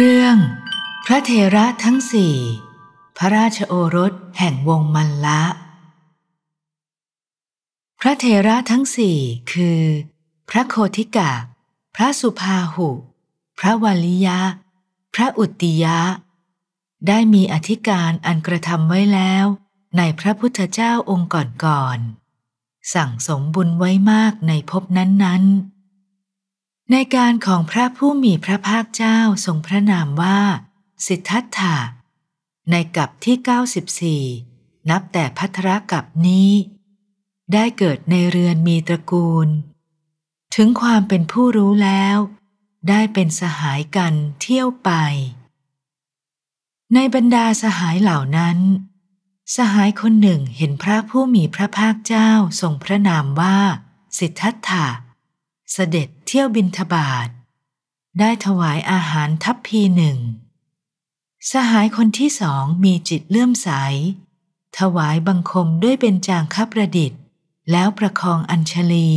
เรื่อง พระเทระทั้งสี่ พระราชโอรสแห่งวงมัลละ พระเทระทั้งสี่คือ พระโคธิกะ พระสุภาหุ พระวัลิยะ พระอุตติยะ ได้มีอธิการอันกระทำไว้แล้วในพระพุทธเจ้าองค์ก่อนๆ สั่งสมบุญไว้มากในภพนั้นๆในการของพระผู้มีพระภาคเจ้าทรงพระนามว่า สิทธัตถะในกับที่ 94 นับแต่พัทรกับนี้ ได้เกิดในเรือนมีตระกูล ถึงความเป็นผู้รู้แล้ว ได้เป็นสหายกันเที่ยวไป ในบรรดาสหายเหล่านั้น สหายคนหนึ่งเห็นพระผู้มีพระภาคเจ้าทรงพระนามว่าสิทธัตถะเสด็จเที่ยวบินทบาทได้ถวายอาหารทัพพีหนึ่ง สหายคนที่สองมีจิตเลื่อมใส ถวายบังคมด้วยเบญจางคประดิษฐ์ แล้วประคองอัญชลี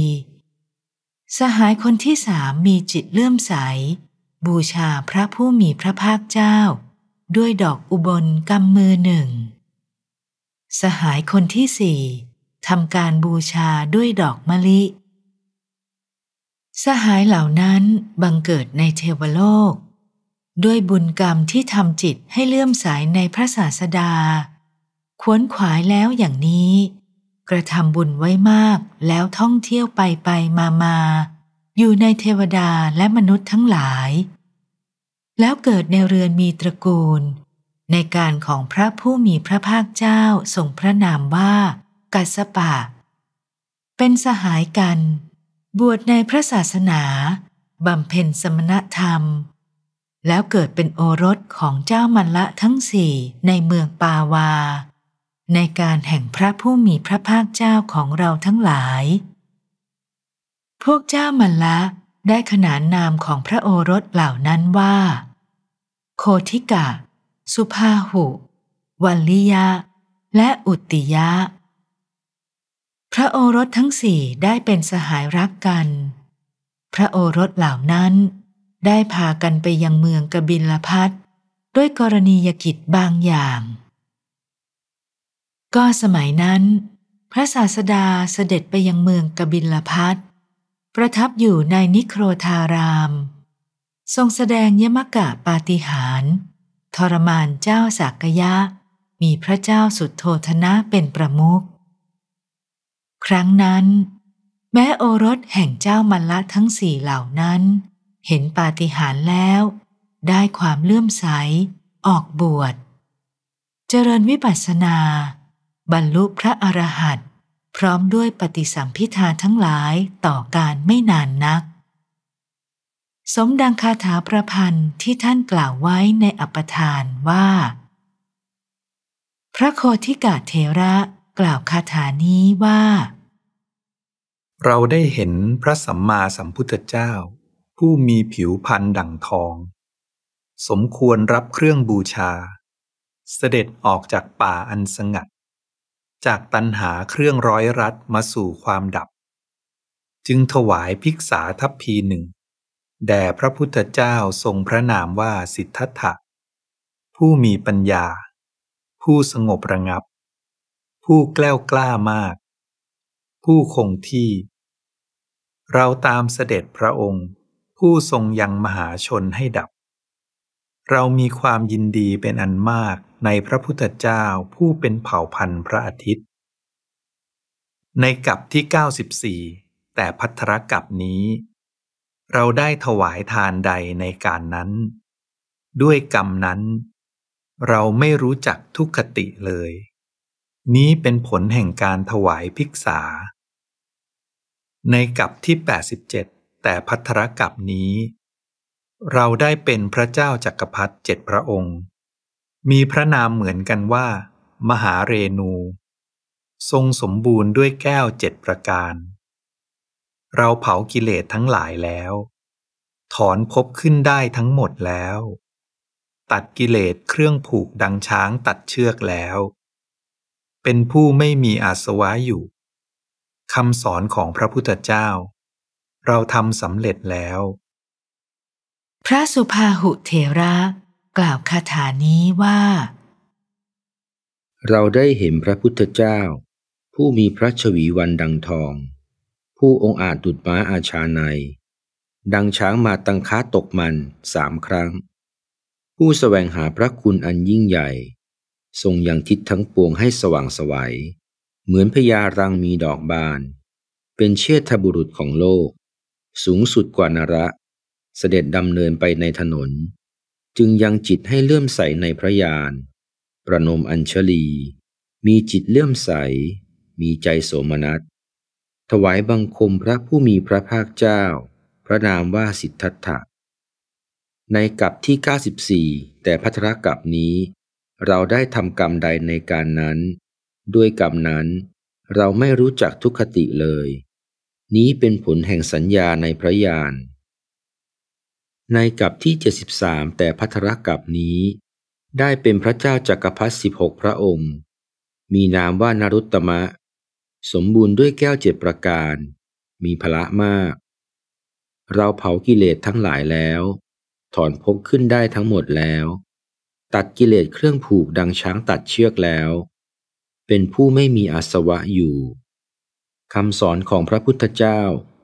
สหายคนที่สามมีจิตเลื่อมใส บูชาพระผู้มีพระภาคเจ้า ด้วยดอกอุบลกำมือหนึ่ง สหายคนที่สี่ทำการบูชาด้วยดอกมะลิสหายเหล่านั้นบังเกิดในเทวโลก ด้วยบุญกรรมที่ทำจิตให้เลื่อมใสในพระศาสดาขวนขวายแล้วอย่างนี้ กระทำบุญไว้มากแล้วท่องเที่ยวไปไปมามา อยู่ในเทวดาและมนุษย์ทั้งหลาย แล้วเกิดในเรือนมีตระกูล ในการของพระผู้มีพระภาคเจ้าทรงพระนามว่ากัสปะ เป็นสหายกันบวชในพระศาสนาบำเพ็ญสมณธรรม แล้วเกิดเป็นโอรสของเจ้ามัลละทั้งสี่ในเมืองปาวา ในการแห่งพระผู้มีพระภาคเจ้าของเราทั้งหลาย พวกเจ้ามัลละได้ขนานนามของพระโอรสเหล่านั้นว่า โคทิกะ สุภาหุ วัลลิยะ และอุตติยะระโอรสทั้งสี่ได้เป็นสหายรักกัน พระโอรสเหล่านั้นได้พากันไปยังเมืองกบิลพัทด้วยกรณียกิจบางอย่าง ก็สมัยนั้น พระศาสดาเสด็จไปยังเมืองกบิลพัทประทับอยู่ในนิโครธาราม ทรงแสดงยมกะปาฏิหาร ทรมานเจ้าสากยะ มีพระเจ้าสุดโททนะเป็นประมุขครั้งนั้นแม้โอรสแห่งเจ้ามัลละทั้งสี่เหล่านั้น เห็นปาฏิหาริย์แล้ว ได้ความเลื่อมใส ออกบวชเจริญวิปัสสนา บรรลุพระอรหันต์พร้อมด้วยปฏิสัมพิธาทั้งหลายต่อการไม่นานนัก สมดังคาถาประพันธ์ที่ท่านกล่าวไว้ในอัปทานว่า พระโคธิกาเทระกล่าวคาถานี้ว่า เราได้เห็นพระสัมมาสัมพุทธเจ้า ผู้มีผิวพรรณดั่งทอง สมควรรับเครื่องบูชา เสด็จออกจากป่าอันสงัด จากตันหาเครื่องร้อยรัดมาสู่ความดับ จึงถวายภิกษาทัพพีหนึ่งแด่พระพุทธเจ้าทรงพระนามว่าสิทธัตถะผู้มีปัญญา ผู้สงบระงับผู้แกล้วกล้ามาก ผู้คงที่ เราตามเสด็จพระองค์ผู้ทรงยังมหาชนให้ดับ เรามีความยินดีเป็นอันมากในพระพุทธเจ้าผู้เป็นเผ่าพันธุ์พระอาทิตย์ ในกัปที่ 94 แต่พัทรกัปนี้ เราได้ถวายทานใดในการนั้น ด้วยกรรมนั้น เราไม่รู้จักทุกขติเลยนี้เป็นผลแห่งการถวายภิกษา ในกัปที่ 87 แต่พัทธรกัปนี้ เราได้เป็นพระเจ้าจักรพรรดิเจ็ดพระองค์ มีพระนามเหมือนกันว่า มหาเรนู ทรงสมบูรณ์ด้วยแก้วเจ็ดประการ เราเผากิเลสทั้งหลายแล้ว ถอนพบขึ้นได้ทั้งหมดแล้ว ตัดกิเลสเครื่องผูกดังช้างตัดเชือกแล้วเป็นผู้ไม่มีอาสวะอยู่คำสอนของพระพุทธเจ้า เราทำสำเร็จแล้ว พระสุภาหุเถระ กล่าวคาถานี้ว่า เราได้เห็นพระพุทธเจ้า ผู้มีพระชวีวันดังทอง ผู้องอาจดุดม้าอาชาในดังช้างมาตังค้าตกมันสามครั้ง ผู้สแสวงหาพระคุณอันยิ่งใหญ่ทรงยังทิศทั้งปวงให้สว่างสวยัยเหมือนพญารังมีดอกบาน เป็นเชษฐบุรุษของโลก สูงสุดกว่านระ เสด็จดำเนินไปในถนน จึงยังจิตให้เลื่อมใสในพระยาน ประนมอัญชลี มีจิตเลื่อมใสมีใจโสมนัส ถวายบังคมพระผู้มีพระภาคเจ้า พระนามว่าสิทธัตถะ ในกับที่ 94 แต่พัทรกับนี้เราได้ทำกรรมใดในการนั้น ด้วยกรรมนั้นเราไม่รู้จักทุกขติเลย นี้เป็นผลแห่งสัญญาในพระญาณ ในกับที่ 73 แต่พัทรกับนี้ ได้เป็นพระเจ้าจักรพรรดิ16 พระองค์ มีนามว่านรุตตมะ สมบูรณ์ด้วยแก้วเจ็ดประการ มีพละมาก เราเผากิเลสทั้งหลายแล้ว ถอนพกขึ้นได้ทั้งหมดแล้วตัดกิเลสเครื่องผูกดังช้างตัดเชือกแล้ว เป็นผู้ไม่มีอาสวะอยู่คำสอนของพระพุทธเจ้า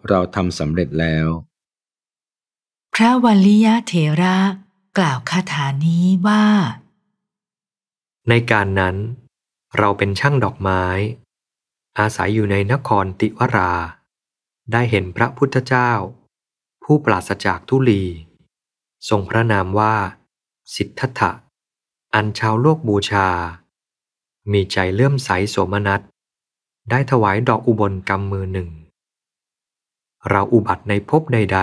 เราทำสำเร็จแล้ว พระวัลลิยะเถระกล่าวคาถานี้ว่า ในการนั้น เราเป็นช่างดอกไม้ อาศัยอยู่ในนครติวรา ได้เห็นพระพุทธเจ้า ผู้ปราศจากทุลี ทรงพระนามว่า สิทธัตถะอันชาวโลกบูชา มีใจเลื่อมใสโสมนัส ได้ถวายดอกอุบลกรรมือหนึ่ง เราอุบัติในภพใด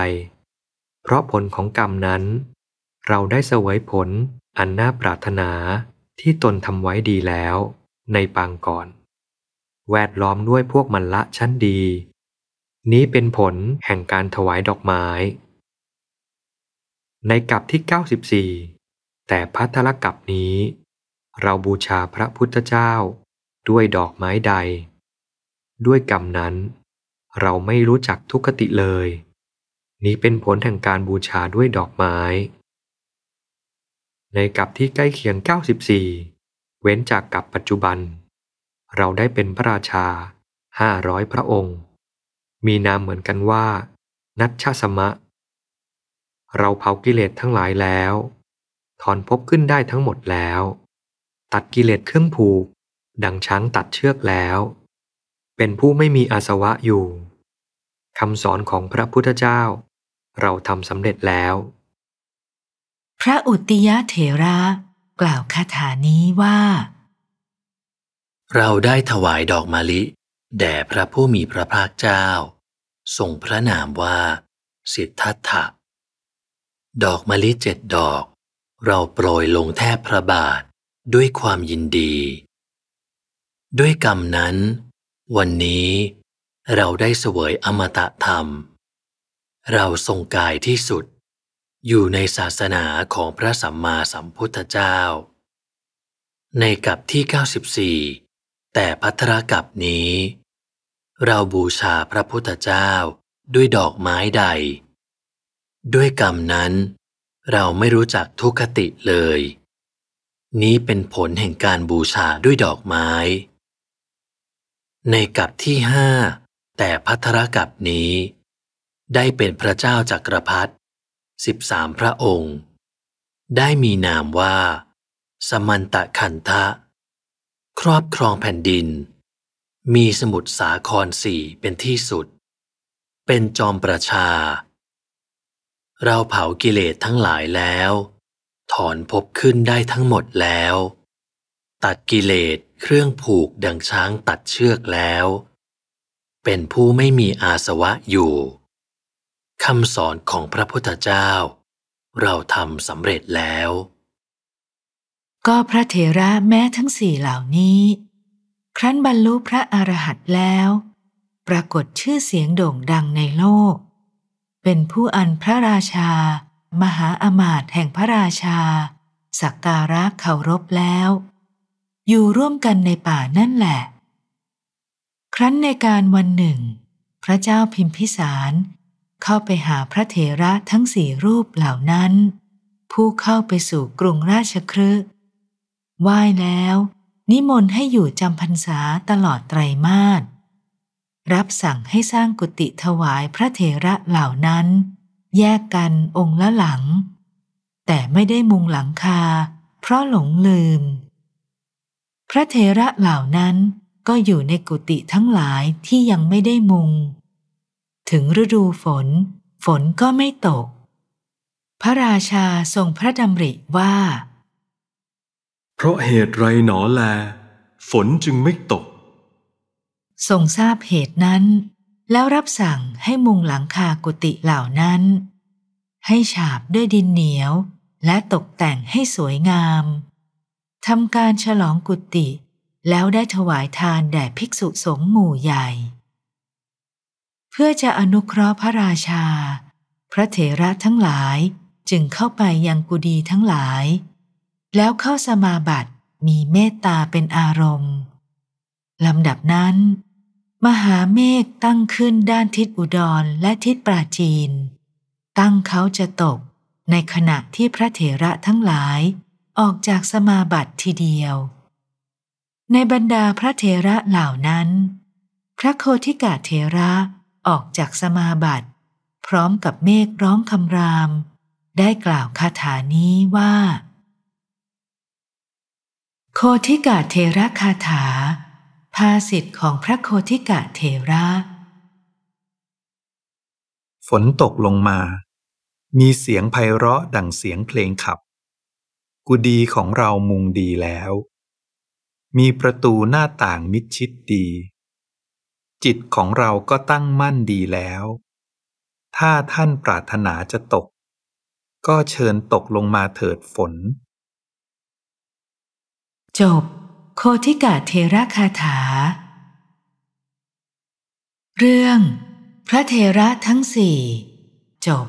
ๆ เพราะผลของกรรมนั้น เราได้เสวยผลอันน่าปรารถนาที่ตนทำไว้ดีแล้วในปางก่อน แวดล้อมด้วยพวกมันละชั้นดี นี้เป็นผลแห่งการถวายดอกไม้ ในกลับที่ 94แต่พัทธลกับนี้เราบูชาพระพุทธเจ้าด้วยดอกไม้ใด ด้วยกรรมนั้นเราไม่รู้จักทุกขติเลย นี้เป็นผลแห่งการบูชาด้วยดอกไม้ ในกับที่ใกล้เคียง 94 เว้นจากกับปัจจุบัน เราได้เป็นพระราชา 500 พระองค์ มีนามเหมือนกันว่า นัชชสมะ เราเผากิเลสทั้งหลายแล้วถอนพบขึ้นได้ทั้งหมดแล้ว ตัดกิเลสเครื่องผูกดังช้างตัดเชือกแล้ว เป็นผู้ไม่มีอาสวะอยู่คำสอนของพระพุทธเจ้า เราทำสำเร็จแล้ว พระอุติยะเถระ กล่าวคาถานี้ว่า เราได้ถวายดอกมะลิ แด่พระผู้มีพระภาคเจ้าส่งพระนามว่า สิทธัตถะดอกมะลิเจ็ดดอกเราโปรยลงแทบพระบาทด้วยความยินดี ด้วยกรรมนั้น วันนี้เราได้เสวยอมตะธรรม เราทรงกายที่สุด อยู่ในศาสนาของพระสัมมาสัมพุทธเจ้า ในกับที่ 94 แต่พัทรกับนี้ เราบูชาพระพุทธเจ้าด้วยดอกไม้ใด ด้วยกรรมนั้นเราไม่รู้จักทุกขติเลย นี้เป็นผลแห่งการบูชาด้วยดอกไม้ ในกับที่ห้าแต่พัทรกับนี้ ได้เป็นพระเจ้าจักรพรรดิสิบสามพระองค์ ได้มีนามว่า สมันตะขันทะ ครอบครองแผ่นดิน มีสมุดสาครสี่เป็นที่สุด เป็นจอมประชาเราเผากิเลสทั้งหลายแล้ว ถอนพบขึ้นได้ทั้งหมดแล้ว ตัดกิเลสเครื่องผูกดังช้างตัดเชือกแล้ว เป็นผู้ไม่มีอาสวะอยู่ คำสอนของพระพุทธเจ้า เราทำสำเร็จแล้ว ก็พระเถระแม้ทั้งสี่เหล่านี้ ครั้นบรรลุพระอรหันต์แล้ว ปรากฏชื่อเสียงโด่งดังในโลกเป็นผู้อันพระราชา มหาอมาตย์แห่งพระราชา สักการะเคารพแล้ว อยู่ร่วมกันในป่านั่นแหละ ครั้นในการวันหนึ่ง พระเจ้าพิมพิสาร เข้าไปหาพระเถระทั้งสี่รูปเหล่านั้น ผู้เข้าไปสู่กรุงราชครึไหว้แล้ว นิมนต์ให้อยู่จำพรรษาตลอดไตรมาสรับสั่งให้สร้างกุฏิถวายพระเถระเหล่านั้น แยกกันองค์ละหลัง แต่ไม่ได้มุงหลังคาเพราะหลงลืม พระเถระเหล่านั้นก็อยู่ในกุฏิทั้งหลายที่ยังไม่ได้มุง ถึงฤดูฝน ฝนก็ไม่ตก พระราชาทรงพระดำริว่า เพราะเหตุไรหนอแลฝนจึงไม่ตกทรงทราบเหตุนั้น แล้วรับสั่งให้มุงหลังคากุฏิเหล่านั้น ให้ฉาบด้วยดินเหนียว และตกแต่งให้สวยงามทำการฉลองกุฏิแล้วได้ถวายทานแด่ภิกษุสงฆ์หมู่ใหญ่ เพื่อจะอนุเคราะห์พระราชา พระเถระทั้งหลายจึงเข้าไปยังกุฏีทั้งหลาย แล้วเข้าสมาบัติมีเมตตาเป็นอารมณ์ลำดับนั้น มหาเมฆตั้งขึ้นด้านทิศอุดรและทิศปราจีนตั้งเขาจะตกในขณะที่พระเถระทั้งหลาย ออกจากสมาบัติทีเดียว ในบรรดาพระเถระเหล่านั้น พระโคธิกาเถระออกจากสมาบัติ พร้อมกับเมฆร้องคำราม ได้กล่าวคาถานี้ว่า โคธิกาเทระคาถาภาสิทธิ์ของพระโคติกะเทระ ฝนตกลงมา มีเสียงไพเราะดังเสียงเพลงขับ กุดีของเรามุงดีแล้ว มีประตูหน้าต่างมิดชิดดี จิตของเราก็ตั้งมั่นดีแล้ว ถ้าท่านปรารถนาจะตก ก็เชิญตกลงมาเถิดฝน จบโคทิกาเทระคาถา เรื่องพระเทระทั้งสี่ จบ